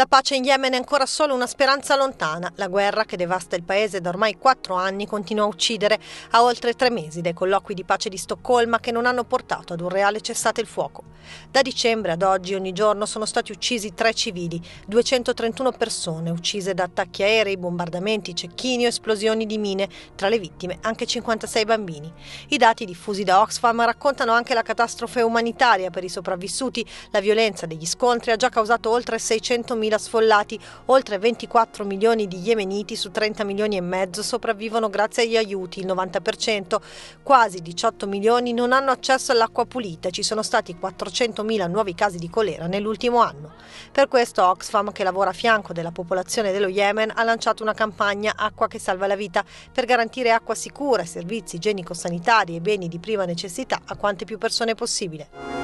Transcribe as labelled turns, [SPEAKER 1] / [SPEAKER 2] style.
[SPEAKER 1] La pace in Yemen è ancora solo una speranza lontana. La guerra che devasta il paese da ormai quattro anni continua a uccidere a oltre tre mesi dai colloqui di pace di Stoccolma che non hanno portato ad un reale cessate il fuoco. Da dicembre ad oggi ogni giorno sono stati uccisi tre civili, 231 persone uccise da attacchi aerei, bombardamenti, cecchini o esplosioni di mine, tra le vittime anche 56 bambini. I dati diffusi da Oxfam raccontano anche la catastrofe umanitaria per i sopravvissuti, la violenza degli scontri ha già causato oltre 600.000 sfollati, oltre 24 milioni di yemeniti su 30 milioni e mezzo sopravvivono grazie agli aiuti, il 90%, quasi 18 milioni non hanno accesso all'acqua pulita, ci sono stati 400 400.000 nuovi casi di colera nell'ultimo anno. Per questo Oxfam, che lavora a fianco della popolazione dello Yemen, ha lanciato una campagna Acqua che salva la vita per garantire acqua sicura, servizi igienico-sanitari e beni di prima necessità a quante più persone possibile.